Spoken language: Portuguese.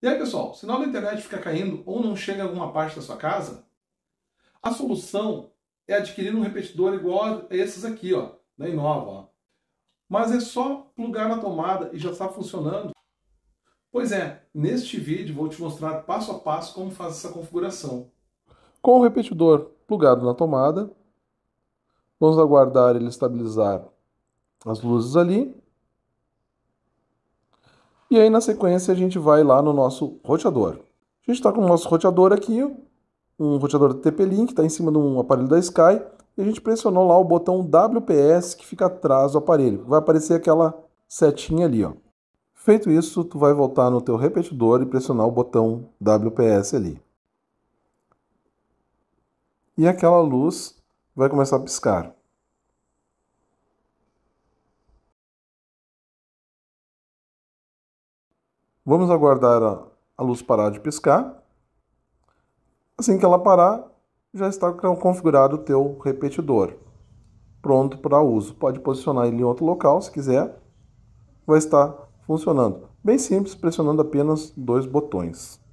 E aí, pessoal, o sinal da internet fica caindo ou não chega em alguma parte da sua casa? A solução é adquirir um repetidor igual a esses aqui, ó, da né, Inova. Ó. Mas é só plugar na tomada e já está funcionando. Pois é, neste vídeo vou te mostrar passo a passo como fazer essa configuração. Com o repetidor plugado na tomada, vamos aguardar ele estabilizar as luzes ali e aí, na sequência, a gente vai lá no nosso roteador. A gente está com o nosso roteador aqui, um roteador TP-Link, está em cima de um aparelho da Sky, e a gente pressionou lá o botão WPS que fica atrás do aparelho. Vai aparecer aquela setinha ali, ó. Feito isso, tu vai voltar no teu repetidor e pressionar o botão WPS ali. E aquela luz vai começar a piscar. Vamos aguardar a, luz parar de piscar. Assim que ela parar, já está configurado o teu repetidor, pronto para uso. Pode posicionar ele em outro local, se quiser, vai estar funcionando. Bem simples, pressionando apenas dois botões.